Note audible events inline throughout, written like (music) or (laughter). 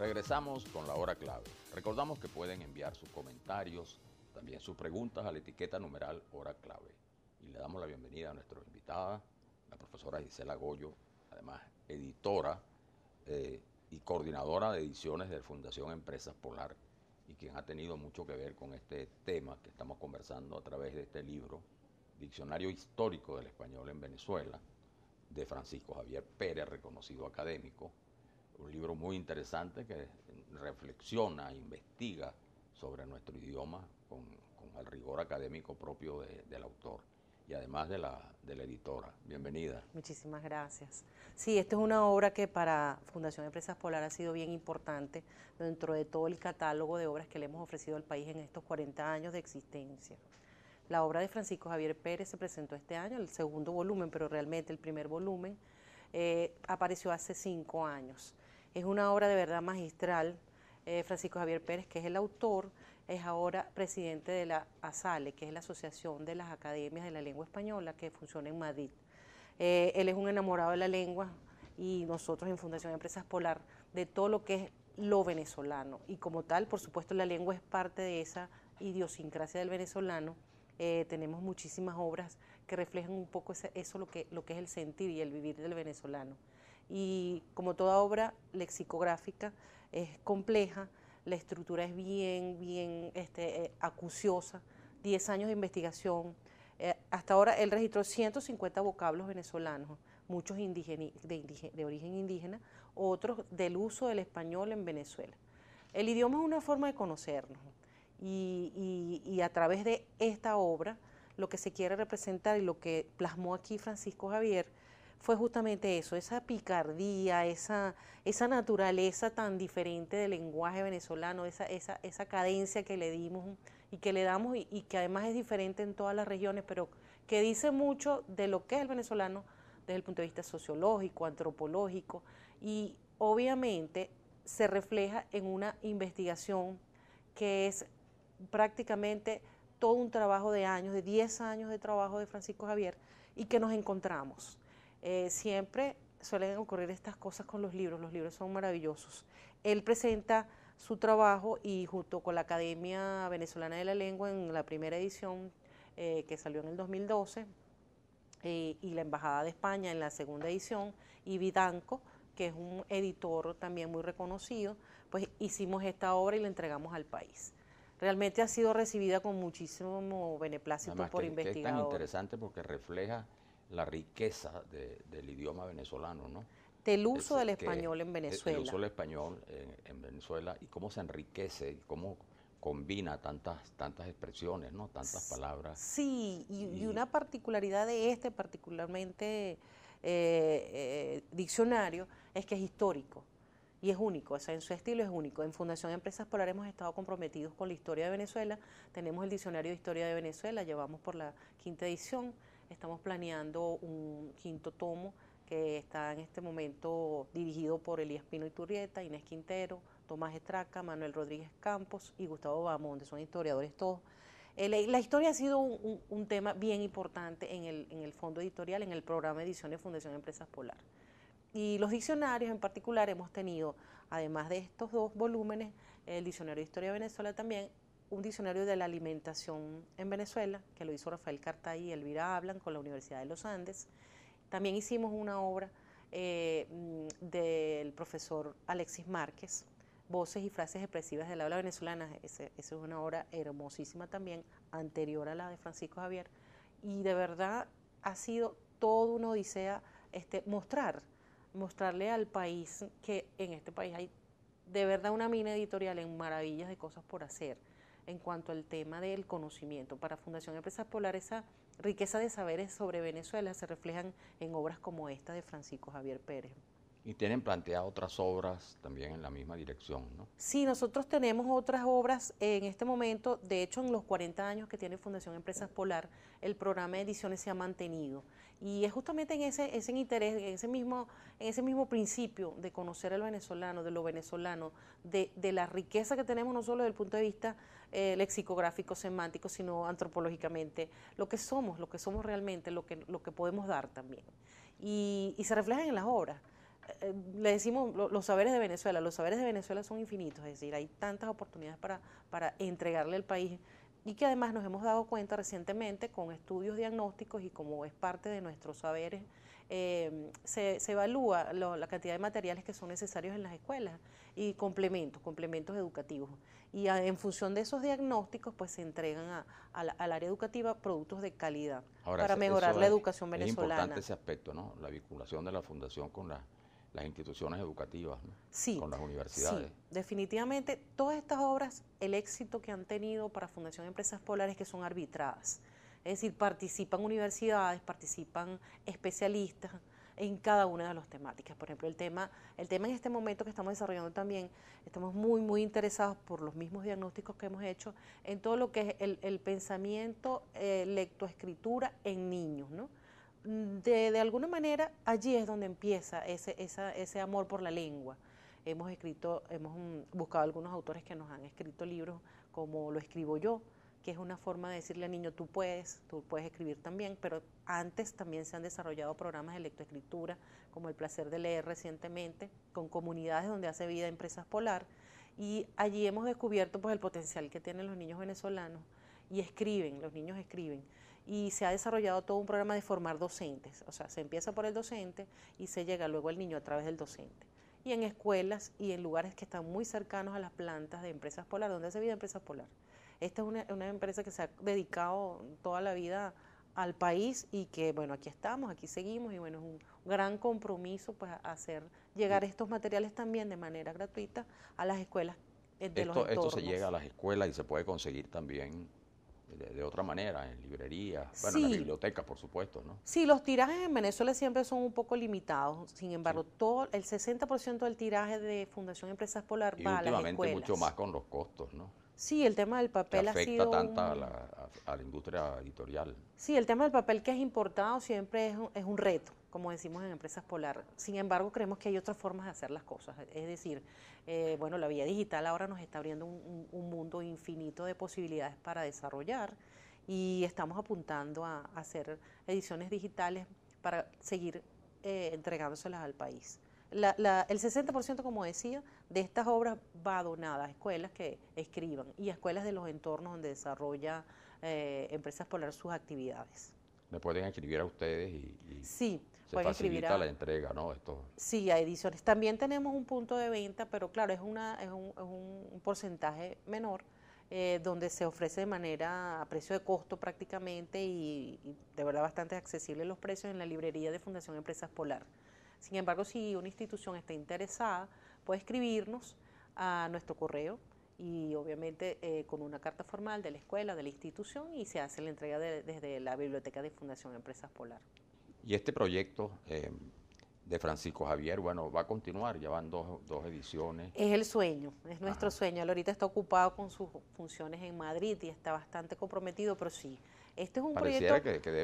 Regresamos con la hora clave. Recordamos que pueden enviar sus comentarios, también sus preguntas a la etiqueta numeral hora clave. Y le damos la bienvenida a nuestra invitada, la profesora Gisela Goyo, además editora eh, y coordinadora de ediciones de Fundación Empresas Polar y quien ha tenido mucho que ver con este tema que estamos conversando a través de este libro, Diccionario Histórico del Español en Venezuela, de Francisco Javier Pérez, reconocido académico, un libro muy interesante que reflexiona, investiga sobre nuestro idioma con, el rigor académico propio del autor y además de la, editora. Bienvenida. Muchísimas gracias. Sí, esta es una obra que para Fundación Empresas Polar ha sido bien importante dentro de todo el catálogo de obras que le hemos ofrecido al país en estos 40 años de existencia. La obra de Francisco Javier Pérez se presentó este año, el segundo volumen, pero realmente el primer volumen eh, apareció hace cinco años. Es una obra de verdad magistral. Eh, Francisco Javier Pérez, que es el autor, es ahora presidente de la ASALE, que es la Asociación de las Academias de la Lengua Española, que funciona en Madrid. Eh, él es un enamorado de la lengua y nosotros en Fundación Empresas Polar de todo lo que es lo venezolano. Y como tal, por supuesto, la lengua es parte de esa idiosincrasia del venezolano. Eh, tenemos muchísimas obras que reflejan un poco eso, lo que, lo que es el sentir y el vivir del venezolano y como toda obra lexicográfica es compleja, la estructura es bien, bien este, eh, acuciosa, 10 años de investigación. Eh, hasta ahora él registró 150 vocablos venezolanos, muchos de, origen indígena, otros del uso del español en Venezuela. El idioma es una forma de conocernos y, y, a través de esta obra, lo que se quiere representar y lo que plasmó aquí Francisco Javier fue justamente eso, esa picardía, esa, naturaleza tan diferente del lenguaje venezolano, esa, cadencia que le dimos y que le damos y, y, que además es diferente en todas las regiones, pero que dice mucho de lo que es el venezolano desde el punto de vista sociológico, antropológico y obviamente se refleja en una investigación que es prácticamente todo un trabajo de años, de 10 años de trabajo de Francisco Javier y que nos encontramos. Eh, siempre suelen ocurrir estas cosas con los libros, los libros son maravillosos. Él presenta su trabajo y junto con la Academia Venezolana de la Lengua en la primera edición eh, que salió en el 2012 eh, y la Embajada de España en la segunda edición y Vidanco, que es un editor también muy reconocido, pues hicimos esta obra y la entregamos al país. Realmente ha sido recibida con muchísimo beneplácito por investigadores. es tan interesante porque refleja la riqueza del idioma venezolano, ¿no? Del uso del español en Venezuela. Del uso del español en, Venezuela y cómo se enriquece, y cómo combina tantas, tantas expresiones, ¿no? Tantas palabras. Sí, y, una particularidad de este, particularmente eh, eh, diccionario, es que es histórico y es único, o sea, en su estilo es único. En Fundación Empresas Polar hemos estado comprometidos con la historia de Venezuela, tenemos el diccionario de historia de Venezuela, llevamos por la quinta edición, Estamos planeando un quinto tomo que está en este momento dirigido por Elías Pino Iturrieta, Inés Quintero, Tomás Estraca, Manuel Rodríguez Campos y Gustavo donde son historiadores todos. Eh, la historia ha sido un, tema bien importante en el, en el, fondo editorial, en el programa Ediciones Fundación Empresas Polar. Y los diccionarios en particular hemos tenido, además de estos dos volúmenes, el Diccionario de Historia de Venezuela también, un diccionario de la alimentación en Venezuela, que lo hizo Rafael Cartay y Elvira Hablan con la Universidad de los Andes. También hicimos una obra eh, mm, del profesor Alexis Márquez, Voces y frases expresivas del habla venezolana. Esa es una obra hermosísima también, anterior a la de Francisco Javier. Y de verdad ha sido todo una odisea este, mostrar, mostrarle al país que en este país hay de verdad una mina editorial en maravillas de cosas por hacer en cuanto al tema del conocimiento. Para Fundación Empresas Polar, esa riqueza de saberes sobre Venezuela se reflejan en obras como esta de Francisco Javier Pérez. Y tienen planteadas otras obras también en la misma dirección, ¿no? Sí, nosotros tenemos otras obras en este momento. De hecho, en los 40 años que tiene Fundación Empresas Polar, el programa de ediciones se ha mantenido. Y es justamente en ese, interés, en ese, mismo, en ese mismo principio de conocer al venezolano, de lo venezolano, de, la riqueza que tenemos no solo desde el punto de vista eh, lexicográfico, semántico, sino antropológicamente, lo que somos, lo que somos realmente, lo que, lo que podemos dar también. y se reflejan en las obras le decimos los saberes de Venezuela, los saberes de Venezuela son infinitos, es decir, hay tantas oportunidades para, para entregarle al país y que además nos hemos dado cuenta recientemente con estudios diagnósticos y como es parte de nuestros saberes, eh, se, evalúa la cantidad de materiales que son necesarios en las escuelas y complementos, complementos educativos. Y en función de esos diagnósticos, pues se entregan al área educativa productos de calidad para mejorar la educación venezolana. Es importante ese aspecto, ¿no? La vinculación de la fundación con la las instituciones educativas, sí, con las universidades. Sí, definitivamente todas estas obras, el éxito que han tenido para Fundación Empresas Polares que son arbitradas. Es decir, participan universidades, participan especialistas en cada una de las temáticas. Por ejemplo, el tema, el tema en este momento que estamos desarrollando también, estamos muy, muy interesados por los mismos diagnósticos que hemos hecho en todo lo que es el, pensamiento, eh, lectoescritura en niños, ¿no? Mm, de, alguna manera allí es donde empieza ese, amor por la lengua. Hemos escrito, hemos mm, buscado algunos autores que nos han escrito libros como lo escribo yo, que es una forma de decirle al niño, tú puedes, tú puedes escribir también, pero antes también se han desarrollado programas de lectoescritura, como el placer de leer recientemente, con comunidades donde hace vida Empresas Polar, y allí hemos descubierto pues, el potencial que tienen los niños venezolanos, y escriben, los niños escriben y se ha desarrollado todo un programa de formar docentes. O sea, se empieza por el docente y se llega luego al niño a través del docente. Y en escuelas y en lugares que están muy cercanos a las plantas de Empresas Polar, donde se vida Empresas Polar. Esta es una, empresa que se ha dedicado toda la vida al país y que, bueno, aquí estamos, aquí seguimos y, bueno, es un gran compromiso pues hacer llegar estos materiales también de manera gratuita a las escuelas de esto, esto se llega a las escuelas y se puede conseguir también de, otra manera, en librerías, bueno, en bibliotecas, por supuesto, ¿no? Sí, los tirajes en Venezuela siempre son un poco limitados. Sin embargo, todo el 60% del tiraje de Fundación Empresas Polar va a las escuelas. mucho más con los costos, ¿no? Sí, el tema del papel ha sido tanta a, la, a, la, industria editorial. Sí, el tema del papel que es importado siempre es es un reto como decimos en Empresas Polar. Sin embargo, creemos que hay otras formas de hacer las cosas. Es decir, eh, bueno, la vía digital ahora nos está abriendo un, mundo infinito de posibilidades para desarrollar y estamos apuntando a, hacer ediciones digitales para seguir eh, entregándoselas al país. el 60%, como decía, de estas obras va donada a escuelas que escriban y a escuelas de los entornos donde desarrolla eh, Empresas Polar sus actividades me pueden escribir a ustedes y, se facilita a, la entrega, ¿no? Esto. Sí, a ediciones. También tenemos un punto de venta, pero claro, es, una, es, un, porcentaje menor. Eh, donde se ofrece de manera a precio de costo prácticamente y, y de verdad bastante accesibles los precios en la librería de Fundación Empresas Polar. Sin embargo, si una institución está interesada, puede escribirnos a nuestro correo y obviamente eh, con una carta formal de la escuela, de la institución y se hace la entrega desde la biblioteca de Fundación Empresas Polar. Y este proyecto eh, de Francisco Javier, bueno, va a continuar, ya van dos, ediciones. Es el sueño, es nuestro sueño. ahorita está ocupado con sus funciones en Madrid y está bastante comprometido, pero sí, este es un proyecto.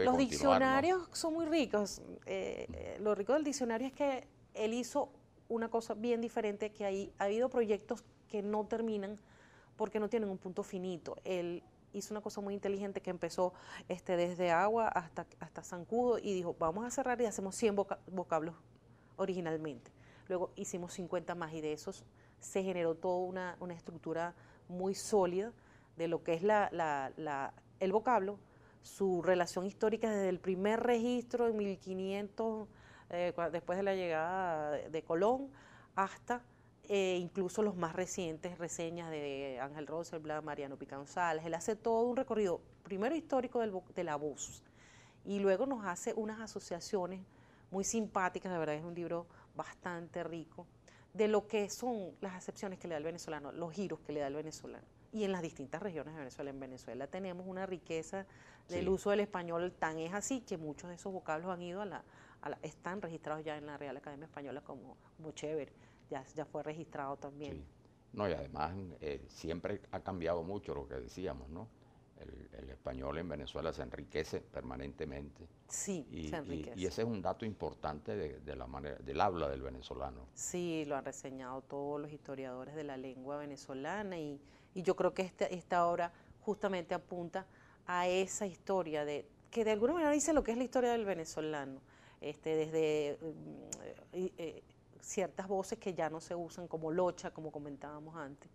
los diccionarios son muy ricos. Eh, lo rico del diccionario es que él hizo una cosa bien diferente, que ahí ha habido proyectos que no terminan porque no tienen un punto finito. Él hizo una cosa muy inteligente que empezó este, desde agua hasta, hasta zancudo y dijo, vamos a cerrar y hacemos 100 vocablos originalmente. Luego hicimos 50 más y de esos se generó toda una, estructura muy sólida de lo que es la, el vocablo, su relación histórica desde el primer registro en 1500, eh, después de la llegada de Colón, hasta eh, incluso los más recientes, reseñas de Ángel Rosenblatt, Mariano Pica González. Él hace todo un recorrido, primero histórico del, del abuso, y luego nos hace unas asociaciones muy simpáticas, la verdad es un libro bastante rico, de lo que son las acepciones que le da el venezolano, los giros que le da el venezolano. Y en las distintas regiones de Venezuela, en Venezuela tenemos una riqueza del uso del español, tan es así que muchos de esos vocablos han ido a la, están registrados ya en la Real Academia Española como, como chévere ya, ya fue registrado también. No, y además eh, siempre ha cambiado mucho lo que decíamos, ¿no? El, español en Venezuela se enriquece permanentemente. Sí, se enriquece. Y, ese es un dato importante de, la del habla del venezolano. Sí, lo han reseñado todos los historiadores de la lengua venezolana y, yo creo que esta, esta obra justamente apunta a esa historia de que de alguna manera dice lo que es la historia del venezolano, este, desde mm, eh, eh, ciertas voces que ya no se usan, como locha, como comentábamos antes.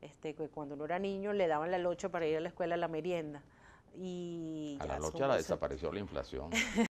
Este, que cuando uno era niño le daban la locha para ir a la escuela a la merienda. Y a la locha la desapareció la inflación. (laughs)